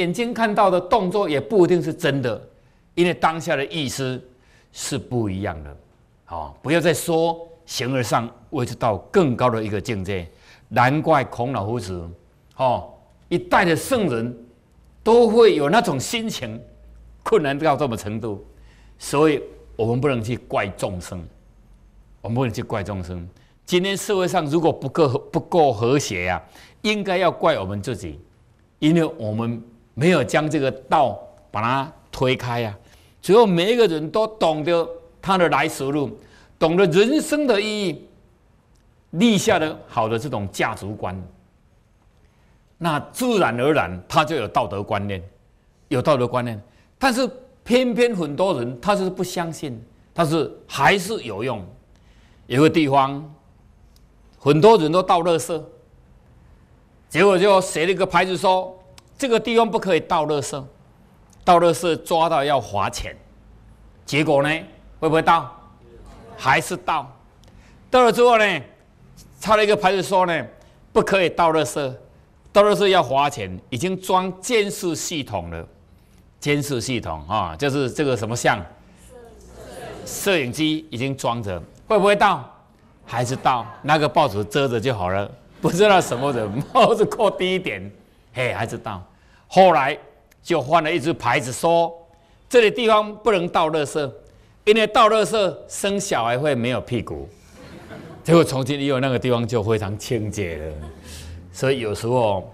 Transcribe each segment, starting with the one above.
眼睛看到的动作也不一定是真的，因为当下的意思是不一样的。好，不要再说形而上，未知到更高的一个境界。难怪孔老夫子、哦，一代的圣人都会有那种心情，困难到这么程度。所以我们不能去怪众生，我们不能去怪众生。今天社会上如果不够不够和谐呀，应该要怪我们自己，因为我们。没有将这个道把它推开呀，只有每一个人都懂得他的来时路，懂得人生的意义，立下了好的这种价值观，那自然而然他就有道德观念，有道德观念。但是偏偏很多人他就是不相信，但是还是有用。有个地方很多人都倒垃圾，结果就写了一个牌子说。这个地方不可以倒垃圾，倒垃圾抓到要罚钱。结果呢，会不会倒？还是倒。倒了之后呢，插了一个牌子说呢，不可以倒垃圾，倒垃圾要罚钱。已经装监视系统了，监视系统啊，就是这个什么像，摄影机已经装着。会不会倒？还是倒。那个报纸遮着就好了，不知道什么人帽子扣低一点，嘿，还是倒。后来就换了一只牌子，说这里地方不能倒垃圾，因为倒垃圾生小孩会没有屁股。结果从今以后那个地方就非常清洁了。所以有时候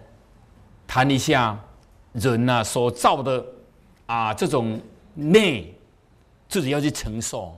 谈一下人呐所造的啊这种孽，自己要去承受。